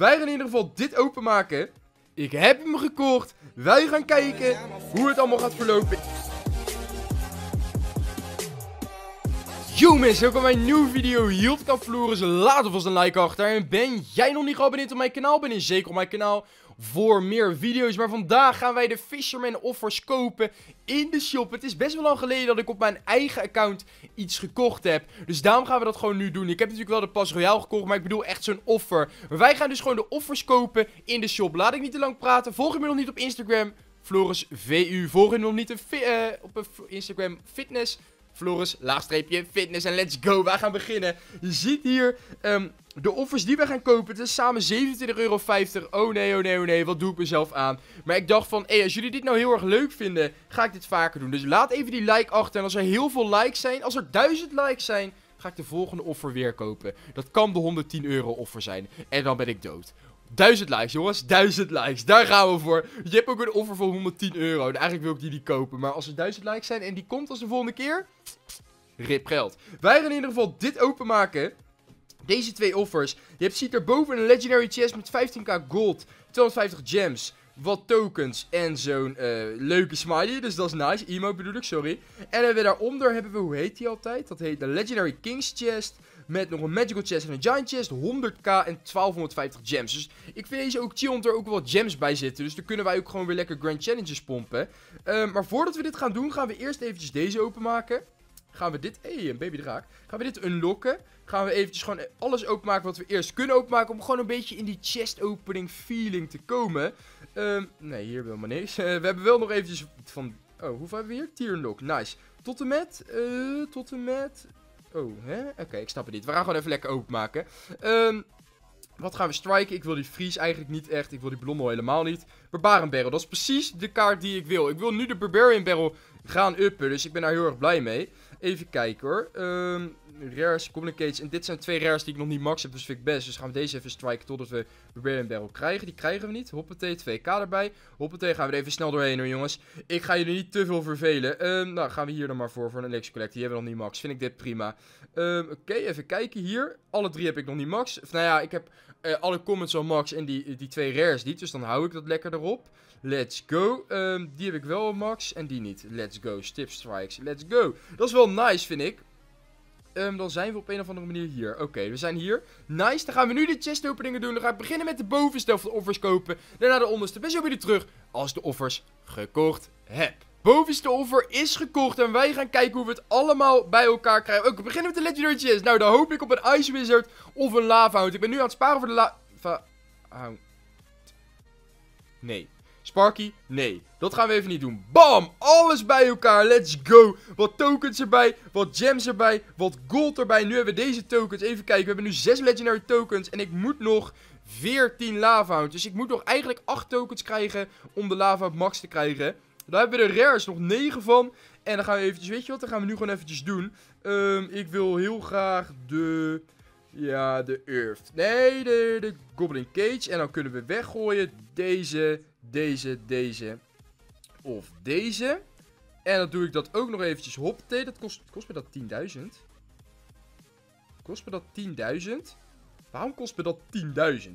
Wij gaan in ieder geval dit openmaken. Ik heb hem gekocht. Wij gaan kijken hoe het allemaal gaat verlopen. Yo mensen, welkom bij een nieuwe video. Hield kan Dus Laat alvast een like achter. En ben jij nog niet geabonneerd op mijn kanaal? Ben je zeker op mijn kanaal voor meer video's. Maar vandaag gaan wij de Fisherman offers kopen in de shop. Het is best wel lang geleden dat ik op mijn eigen account iets gekocht heb. Dus daarom gaan we dat gewoon nu doen. Ik heb natuurlijk wel de Pas Royale gekocht, maar ik bedoel echt zo'n offer. Maar wij gaan dus gewoon de offers kopen in de shop. Laat ik niet te lang praten. Volg me nog niet op Instagram. Floris VU. Volg hem nog niet op eh, eh, Instagram Fitness. Floris, laagstreepje, fitness en let's go. Wij gaan beginnen. Je ziet hier ehm, de offers die we gaan kopen. Het is samen 27,50 euro. Oh nee, oh nee, oh nee. Wat doe ik mezelf aan? Maar ik dacht van, hey, als jullie dit nou heel erg leuk vinden, ga ik dit vaker doen. Dus laat even die like achter. En als er heel veel likes zijn, als er 1000 likes zijn, ga ik de volgende offer weer kopen. Dat kan de 110 euro offer zijn. En dan ben ik dood. Duizend likes, jongens. Duizend likes. Daar gaan we voor. Je hebt ook een offer van 110 euro. En eigenlijk wil ik die niet kopen. Maar als er duizend likes zijn en die komt als de volgende keer... Rip geld. Wij gaan in ieder geval dit openmaken. Deze twee offers. Je hebt, ziet erboven een legendary chest met 15k gold. 250 gems wat tokens en zo'n eh, leuke smiley. Dus dat is nice. emo bedoel ik, sorry. En hebben we daaronder hebben we, hoe heet die altijd? Dat heet de Legendary Kings Chest. Met nog een Magical Chest en een Giant Chest. 100k en 1250 gems. Dus ik vind deze ook chill, daar er ook wel wat gems bij zitten. Dus dan kunnen wij ook gewoon weer lekker Grand Challenges pompen. Ehm, maar voordat we dit gaan doen, gaan we eerst eventjes deze openmaken. Gaan we dit... Hé, hey, een baby draak. Gaan we dit unlocken. Gaan we eventjes gewoon alles openmaken wat we eerst kunnen openmaken. Om gewoon een beetje in die chest opening feeling te komen. Ehm, nee, hier wil we niks. we hebben wel nog eventjes van... Oh, hoeveel hebben we hier? Tier unlock. Nice. Tot en met... Eh, tot en met... Oh, hè? Oké, ik snap het niet. We gaan gewoon even lekker openmaken. Um, wat gaan we striken? Ik wil die Fries eigenlijk niet echt. Ik wil die Blondel helemaal niet. Barbarian Barrel. Dat is precies de kaart die ik wil. Ik wil nu de Barbarian Barrel gaan uppen. Dus ik ben daar heel erg blij mee. Even kijken hoor. Um, rares, communicates. En dit zijn twee rares die ik nog niet max heb, dus vind ik best. Dus gaan we deze even striken totdat we Barbarian Barrel krijgen. Die krijgen we niet. Hoppatee, 2k erbij. Hoppatee, gaan we er even snel doorheen hoor jongens. Ik ga jullie niet te veel vervelen. Ehm, nou, gaan we hier dan maar voor, voor een Alex Collect. Die hebben we nog niet max. Vind ik dit prima. Ehm, oké, even kijken hier. Alle drie heb ik nog niet max. Of nou ja, ik heb eh, alle comments van max en die, die twee rares niet. Dus dan hou ik dat lekker erop. Let's go. Ehm, die heb ik wel max en die niet. Let's go. Stip strikes. Let's go. Dat is wel nice, vind ik. Ehm, dan zijn we op een of andere manier hier. Oké, we zijn hier. Nice, dan gaan we nu de chest openingen doen. Dan ga ik beginnen met de bovenste offers kopen. Daarna de onderste. Ben zo weer terug als de offers gekocht heb bovenste offer is gekocht. En wij gaan kijken hoe we het allemaal bij elkaar krijgen. Ook beginnen met de legendary chest. Nou, dan hoop ik op een ice wizard of een lava Hound. Ik ben nu aan het sparen voor de lava... Nee. Sparky? Nee. Dat gaan we even niet doen. Bam! Alles bij elkaar. Let's go. Wat tokens erbij. Wat gems erbij. Wat gold erbij. Nu hebben we deze tokens. Even kijken. We hebben nu 6 legendary tokens. En ik moet nog 14 lava hounds. Dus ik moet nog eigenlijk 8 tokens krijgen om de lava max te krijgen. Daar hebben we de rares nog 9 van. En dan gaan we eventjes, weet je wat, dan gaan we nu gewoon eventjes doen. Ehm, ik wil heel graag de... Ja, de Earth. Nee, de, de Goblin Cage. En dan kunnen we weggooien deze, deze, deze of deze. En dan doe ik dat ook nog eventjes. Hoppatee, dat kost, kost me dat 10.000. Kost me dat 10.000? Waarom kost me dat 10.000?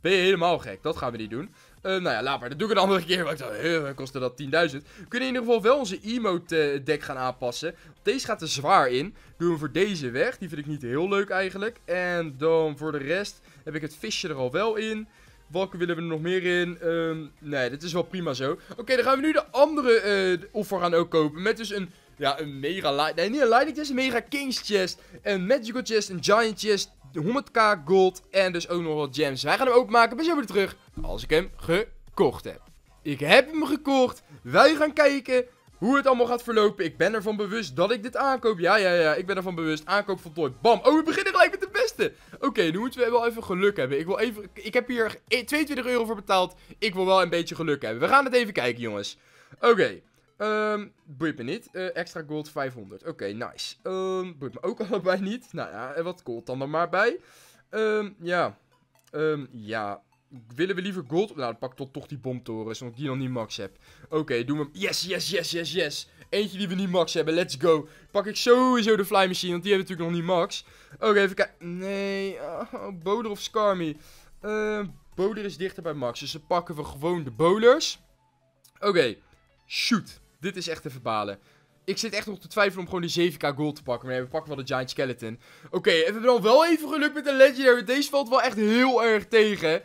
Ben je helemaal gek? Dat gaan we niet doen. Eh, nou ja, laat maar. Dat doe ik een andere keer. Maar ik dacht, uh, eh, kostte dat 10.000. We kunnen in ieder geval wel onze emote deck gaan aanpassen. Deze gaat er zwaar in. Doen we voor deze weg. Die vind ik niet heel leuk eigenlijk. En dan voor de rest heb ik het visje er al wel in. Welke willen we er nog meer in? Ehm, nee, dit is wel prima zo. Oké, dan gaan we nu de andere uh, offer gaan ook kopen. Met dus een, ja, een mega light... Nee, niet een light chest, een mega king's chest. Een magical chest, een giant chest, 100k gold en dus ook nog wat gems. Wij gaan hem openmaken, ben zo weer terug als ik hem gekocht heb. Ik heb hem gekocht, wij gaan kijken hoe het allemaal gaat verlopen. Ik ben ervan bewust dat ik dit aankoop. Ja, ja, ja, ik ben ervan bewust. Aankoop voltooid. Bam. Oh, we beginnen gelijk met de beste. Oké, nu moeten we wel even geluk hebben. Ik, wil even, ik heb hier 22 eh, euro voor betaald. Ik wil wel een beetje geluk hebben. We gaan het even kijken, jongens. Oké. Um, boeit me niet. Eh, extra gold 500. Oké, nice. Um, boeit me ook allebei niet. Nou ja, wat gold dan er maar bij. Um, ja. ja. Willen we liever gold? Nou, dan pak ik tot toch die bomtoren, zodat ik die nog niet max heb. Oké, doen we Yes, yes, yes, yes, yes. Eentje die we niet max hebben. Let's go. Pak ik sowieso de fly machine, want die hebben natuurlijk nog niet max. Oké, even kijken. Nee. Oh, oh of Scarmy. Ehm boulder is dichter bij max, dus dan pakken we gewoon de bowlers. Oké. Shoot. Dit is echt te verbalen. Ik zit echt nog te twijfelen om gewoon die 7k gold te pakken. Maar nee, we pakken wel de Giant Skeleton. Oké, okay, we hebben dan wel even geluk met de Legendary. Deze valt wel echt heel erg tegen.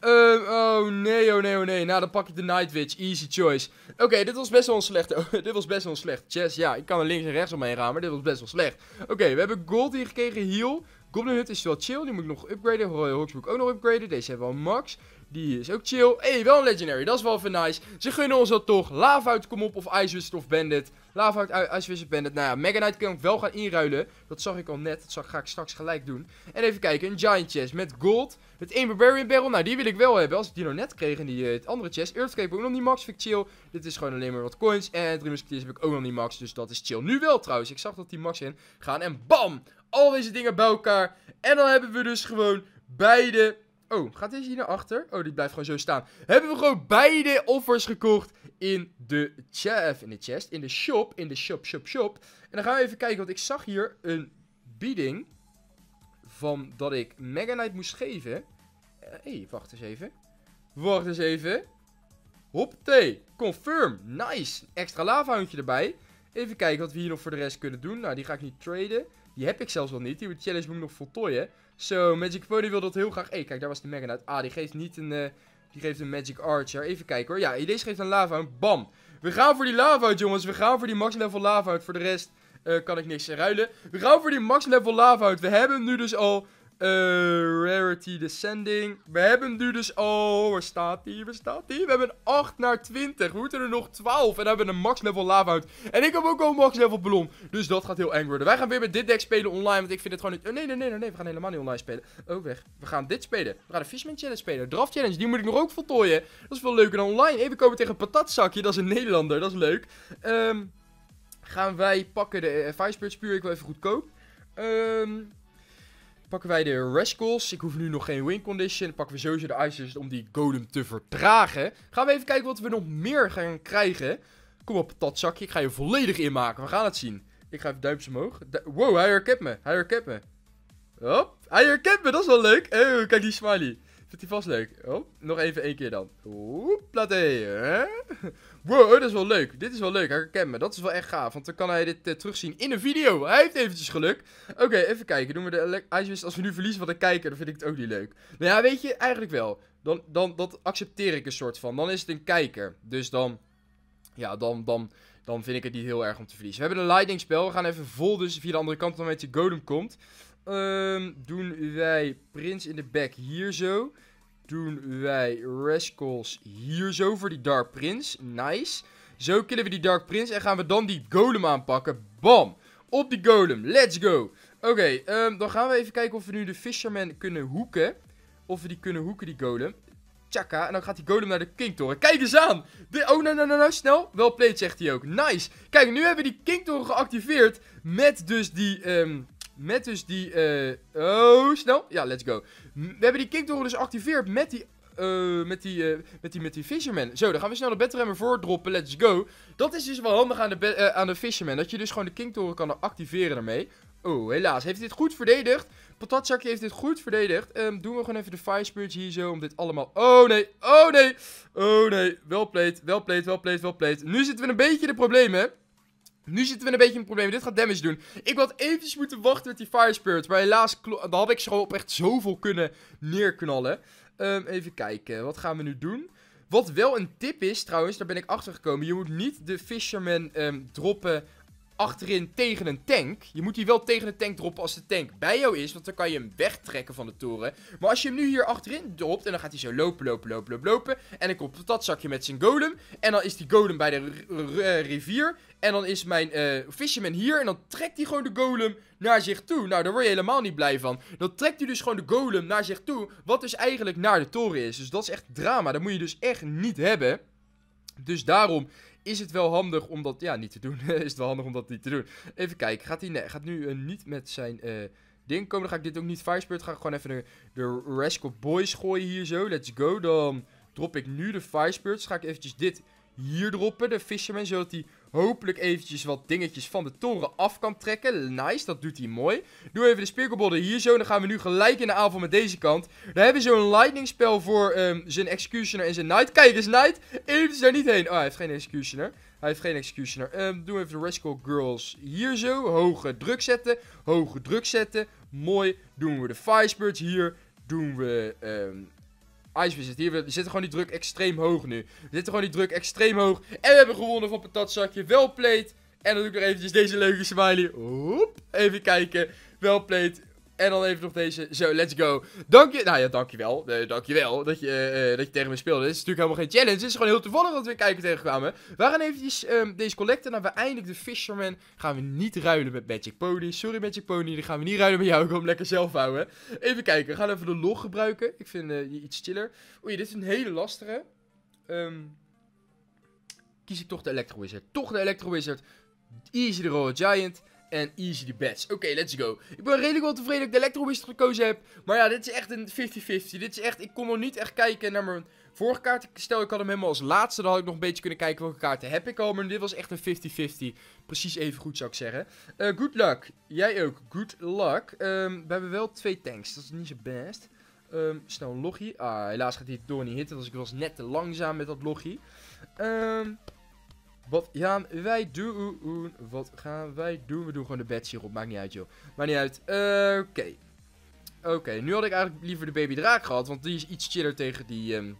Ehm, oh nee, oh nee, oh nee. Nou, dan pak ik de Night Witch. Easy choice. Oké, dit was best wel een slechte. dit was best wel een slecht. Chess, ja, ik kan er links en rechts omheen gaan, maar dit was best wel slecht. Oké, we hebben gold hier gekregen, heal. Goblin Hut is wel chill. Die moet ik nog upgraden. Royal Hawks moet ook nog upgraden. Deze hebben we al max. Die is ook chill. hey, wel een legendary. Dat is wel even nice. Ze gunnen ons dat toch. Lava kom op of Wizard of Bandit. Lavout uit Wizard Bandit. Nou ja, Mega Knight kan ik wel gaan inruilen. Dat zag ik al net. Dat ga ik straks gelijk doen. En even kijken. Een Giant Chest met gold. Het 1 Barbarian Barrel. Nou, die wil ik wel hebben. Als ik die nog net kreeg in die eh, het andere chest. Earthcape ook nog niet max. Vind ik chill. Dit is gewoon alleen maar wat coins. En 3 heb ik ook nog niet max. Dus dat is chill. Nu wel trouwens. Ik zag dat die max in gaan. En bam! al deze dingen bij elkaar. En dan hebben we dus gewoon beide... Oh, gaat deze hier naar achter? Oh, die blijft gewoon zo staan. Hebben we gewoon beide offers gekocht in de chest. In de chest, in de shop, in de shop, shop, shop. En dan gaan we even kijken, want ik zag hier een bieding van dat ik Mega Knight moest geven. Hé, eh, hey, wacht eens even. Wacht eens even. Hop, Confirm. Nice. Extra hondje erbij. Even kijken wat we hier nog voor de rest kunnen doen. Nou, die ga ik niet traden. Die heb ik zelfs wel niet. Die challenge moet ik nog voltooien. Zo, so, Magic Pony wil dat heel graag. Hé, hey, kijk, daar was de Mega uit. Ah, die geeft niet een... Eh, die geeft een Magic Archer. Even kijken hoor. Ja, deze geeft een lava out. Bam. We gaan voor die lava out, jongens. We gaan voor die max level lava out. Voor de rest eh, kan ik niks ruilen. We gaan voor die max level lava out. We hebben nu dus al uh, rarity Descending. We hebben nu dus... Oh, waar staat die? Waar staat die? We hebben 8 naar 20. We moeten er nog 12. En dan hebben we een max level lava uit. En ik heb ook al een max level ballon. Dus dat gaat heel eng worden. Wij gaan weer met dit deck spelen online. Want ik vind het gewoon niet... Oh, nee, nee, nee, nee. We gaan helemaal niet online spelen. Oh, weg. We gaan dit spelen. We gaan de Fishman Challenge spelen. Draft Challenge. Die moet ik nog ook voltooien. Dat is veel leuker dan online. Even komen tegen een patatzakje. Dat is een Nederlander. Dat is leuk. Ehm... gaan wij pakken de uh, eh, Vice Spirit Ik wil even goedkoop. Ehm... Pakken wij de Rascals. Ik hoef nu nog geen win condition. Dan pakken we sowieso de Icers om die golem te vertragen. Gaan we even kijken wat we nog meer gaan krijgen. Kom op, dat zakje. Ik ga je volledig inmaken. We gaan het zien. Ik ga even duimpjes omhoog. Du wow, hij herkent me. Hij herkent me. Hop, hij herkent me. Dat is wel leuk. Oh, kijk die smiley. Vindt hij vast leuk. Hop, nog even één keer dan. Oep, platé wow, oh, dat is wel leuk. Dit is wel leuk, hij herkent me. Dat is wel echt gaaf, want dan kan hij dit eh, terugzien in een video. Hij heeft eventjes geluk. Oké, even kijken. Doen we de ijswist. Dus, als we nu verliezen van de kijker, dan vind ik het ook niet leuk. Nou ja, weet je, eigenlijk wel. Dan, dan, dat accepteer ik een soort van. Dan is het een kijker. Dus dan, ja, dan, dan, dan vind ik het niet heel erg om te verliezen. We hebben een lightning spel. We gaan even vol dus via de andere kant, dan weet je golem komt. Ehm, doen wij Prins in de back hier zo doen wij Rascals hier zo voor die Dark Prince. Nice. Zo killen we die Dark Prince en gaan we dan die golem aanpakken. Bam! Op die golem. Let's go! Oké, ehm, dan gaan we even kijken of we nu de Fisherman kunnen hoeken. Of we die kunnen hoeken, die golem. Tjaka, en dan gaat die golem naar de Kingtoren. Kijk eens aan! De oh, nou, nou, nou, nou, snel. Wel played, zegt hij ook. Nice! Kijk, nu hebben we die Kingtoren geactiveerd. Met dus die, ehm, met dus die, uh, oh, snel. Ja, let's go. We hebben die kinktoren dus activeerd met die eh, met, die, eh, met, die, met die Fisherman. Zo, dan gaan we snel de bedremmer voordroppen. Let's go. Dat is dus wel handig aan de, eh, aan de Fisherman. Dat je dus gewoon de Kingtoren kan activeren daarmee. Oh, helaas. Heeft dit goed verdedigd? Patatzakje heeft dit goed verdedigd. Um, doen we gewoon even de Fire spurt hier zo. Om dit allemaal... Oh nee, oh nee, oh nee. Wel played, wel played, wel played, wel played. Nu zitten we een beetje in de problemen, nu zitten we een beetje in probleem. Dit gaat damage doen. Ik had eventjes moeten wachten met die Fire Spirit. Maar helaas, dan had ik ze gewoon echt zoveel kunnen neerknallen. Ehm, even kijken. Wat gaan we nu doen? Wat wel een tip is trouwens, daar ben ik achter gekomen. Je moet niet de Fisherman ehm, droppen achterin tegen een tank. Je moet die wel tegen de tank droppen als de tank bij jou is. Want dan kan je hem wegtrekken van de toren. Maar als je hem nu hier achterin dropt. En dan gaat hij zo lopen, lopen, lopen, lopen, lopen. En dan komt dat zakje met zijn golem. En dan is die golem bij de eh, rivier. En dan is mijn eh, fisherman hier. En dan trekt hij gewoon de golem naar zich toe. Nou, daar word je helemaal niet blij van. Dan trekt hij dus gewoon de golem naar zich toe. Wat dus eigenlijk naar de toren is. Dus dat is echt drama. Dat moet je dus echt niet hebben. Dus daarom is het wel handig om dat ja, niet te doen. is het wel handig om dat niet te doen. Even kijken, gaat hij nee, gaat nu eh, niet met zijn eh, ding komen. Dan ga ik dit ook niet Firespirit. Ga ik gewoon even de, de Rascal Boys gooien hier zo. Let's go. Dan drop ik nu de Firespirits. Ga ik eventjes dit hier droppen. De Fisherman, zodat die hopelijk eventjes wat dingetjes van de toren af kan trekken. Nice, dat doet hij mooi. Doe even de spiegelbodden hier zo. Dan gaan we nu gelijk in de aanval met deze kant. Daar hebben we zo'n lightning spel voor ehm, zijn executioner en zijn knight. Kijk eens, knight. Even daar niet heen. Oh, hij heeft geen executioner. Hij heeft geen executioner. Um, doen we even de Rascal Girls hier zo. Hoge druk zetten. Hoge druk zetten. Mooi. Doen we de Firebirds hier. Doen we... Ehm, Icewind zit hier. We zitten gewoon die druk extreem hoog nu. We zitten gewoon die druk extreem hoog. En we hebben gewonnen van patatzakje. Wel played. En dan doe ik nog eventjes deze leuke smiley. Hoep. Even kijken. Wel played. En dan even nog deze. Zo, let's go. Dank je. Nou ja, dankjewel. wel. Uh, dankjewel dat je, uh, dat je tegen me speelde. Het is natuurlijk helemaal geen challenge. Het is gewoon heel toevallig dat we kijken tegenkwamen. We gaan eventjes um, deze collecten Nou, we eindelijk de Fisherman gaan we niet ruilen met Magic Pony. Sorry Magic Pony, die gaan we niet ruilen met jou. Ik wil hem lekker zelf houden. Even kijken. We gaan even de log gebruiken. Ik vind eh, die iets chiller. Oei, dit is een hele lastige. Ehm, kies ik toch de Electro Wizard. Toch de Electro Wizard. Easy the Royal Giant en easy the best. Oké, let's go. Ik ben redelijk wel tevreden dat ik de Electrowist gekozen heb. Maar ja, dit is echt een 50-50. Dit is echt, ik kon nog niet echt kijken naar mijn vorige kaart. Stel, ik had hem helemaal als laatste. Dan had ik nog een beetje kunnen kijken welke kaarten heb ik al. Maar dit was echt een 50-50. Precies even goed, zou ik zeggen. Uh, good luck. Jij ook. Good luck. Ehm, we hebben wel twee tanks. Dat is niet zo best. Ehm, snel een loggie. Ah, helaas gaat hij door niet hitten. Dus ik was net te langzaam met dat loggie. Ehm. Wat gaan wij doen? Wat gaan wij doen? We doen gewoon de hier op. Maakt niet uit, joh. Maakt niet uit. Eh, oké. Oké, nu had ik eigenlijk liever de baby draak gehad. Want die is iets chiller tegen die... Um,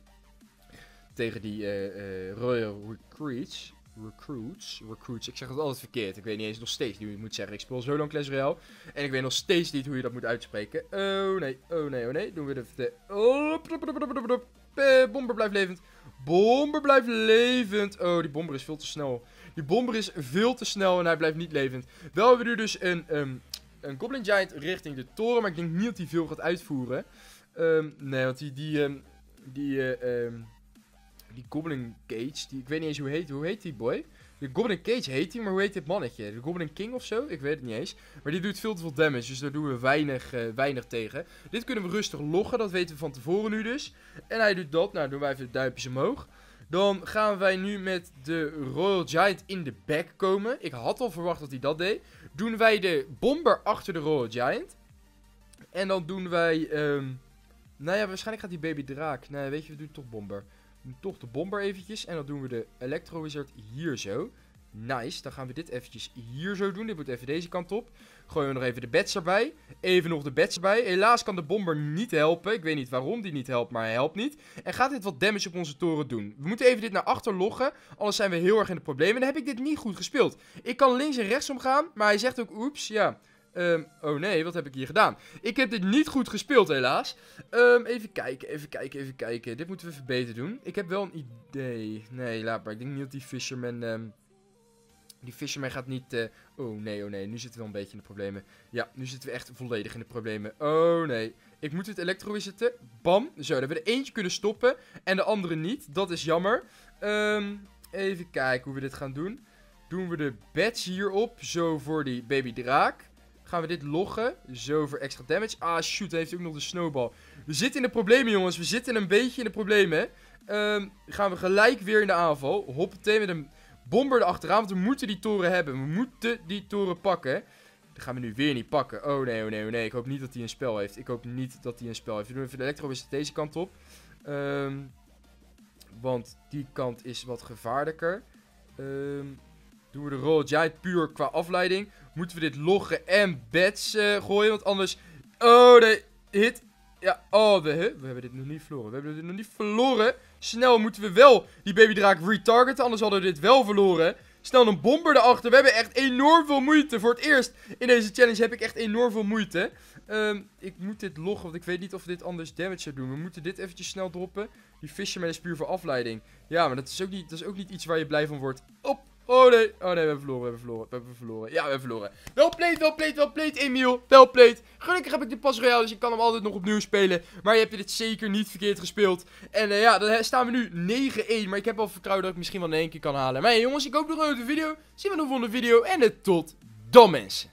tegen die uh, Royal Recruits. Recruits. Recruits. Ik zeg het altijd verkeerd. Ik weet niet eens nog steeds hoe je moet zeggen. Ik speel zo lang Clash Royale. En ik weet nog steeds niet hoe je dat moet uitspreken. Oh nee, oh nee, oh nee. Doen we de... Oh, bomber blijft levend. Bomber blijft levend. Oh, die bomber is veel te snel. Die bomber is veel te snel en hij blijft niet levend. Wel hebben we nu dus een, um, een Goblin Giant richting de toren. Maar ik denk niet dat hij veel gaat uitvoeren. Ehm, nee, want die... Die, um, die, eh, die Goblin Cage... Die, ik weet niet eens hoe heet. Hoe heet die boy? De Goblin Cage heet hij, maar hoe heet dit mannetje? De Goblin King of zo? Ik weet het niet eens. Maar die doet veel te veel damage, dus daar doen we weinig, eh, weinig tegen. Dit kunnen we rustig loggen, dat weten we van tevoren nu dus. En hij doet dat, nou doen wij even de duimpjes omhoog. Dan gaan wij nu met de Royal Giant in de back komen. Ik had al verwacht dat hij dat deed. Doen wij de bomber achter de Royal Giant. En dan doen wij... Ehm, nou ja, waarschijnlijk gaat die baby draak. Nee, nou, weet je, we doen toch bomber toch de bomber eventjes. En dan doen we de Electro Wizard hier zo. Nice, dan gaan we dit eventjes hier zo doen. Dit moet even deze kant op. Gooien we nog even de bats erbij. Even nog de bats erbij. Helaas kan de bomber niet helpen. Ik weet niet waarom die niet helpt, maar hij helpt niet. En gaat dit wat damage op onze toren doen? We moeten even dit naar achter loggen. Anders zijn we heel erg in de problemen. En dan heb ik dit niet goed gespeeld. Ik kan links en rechts omgaan, maar hij zegt ook oeps, ja... Ehm, oh nee, wat heb ik hier gedaan? Ik heb dit niet goed gespeeld, helaas. Ehm, even kijken, even kijken, even kijken. Dit moeten we verbeteren doen. Ik heb wel een idee. Nee, laat maar. Ik denk niet dat die fisherman... Ehm, die fisherman gaat niet... Eh, oh nee, oh nee. Nu zitten we wel een beetje in de problemen. Ja, nu zitten we echt volledig in de problemen. Oh nee. Ik moet het elektro zetten. Bam. Zo, dat we er eentje kunnen stoppen. En de andere niet. Dat is jammer. even kijken hoe we dit gaan doen. Doen we de beds hierop. Zo voor die baby draak gaan we dit loggen. Zo voor extra damage. Ah, shoot. Hij heeft ook nog de snowball. We zitten in de problemen, jongens. We zitten een beetje in de problemen. Ehm, gaan we gelijk weer in de aanval. Hoppatee met een bomber erachteraan. Want we moeten die toren hebben. We moeten die toren pakken. Dat gaan we nu weer niet pakken. Oh nee, oh nee, oh nee. Ik hoop niet dat hij een spel heeft. Ik hoop niet dat hij een spel heeft. We doen even de elektrowissel deze kant op. Ehm, want die kant is wat gevaarlijker. Um, doen we de roll Jij puur qua afleiding. Moeten we dit loggen en bets eh, gooien. Want anders... Oh, de hit. Ja, oh, we, we hebben dit nog niet verloren. We hebben dit nog niet verloren. Snel moeten we wel die babydraak retargeten. Anders hadden we dit wel verloren. Snel een bomber erachter. We hebben echt enorm veel moeite. Voor het eerst in deze challenge heb ik echt enorm veel moeite. Ehm, ik moet dit loggen, want ik weet niet of dit anders damage zou doen. We moeten dit eventjes snel droppen. Die Fisherman is puur voor afleiding. Ja, maar dat is ook niet, dat is ook niet iets waar je blij van wordt. Op Oh nee, oh nee, we hebben verloren, we hebben verloren, we hebben verloren. Ja, we hebben verloren. Wel played, wel played, wel played, Emiel. Wel played. Gelukkig heb ik de pas royale, dus ik kan hem altijd nog opnieuw spelen. Maar je hebt dit zeker niet verkeerd gespeeld. En eh, ja, dan eh, staan we nu 9-1. Maar ik heb wel vertrouwen dat ik misschien wel in één keer kan halen. Maar hey, eh, jongens, ik hoop nog een leuke video. Zien we in de volgende video. En tot dan, mensen.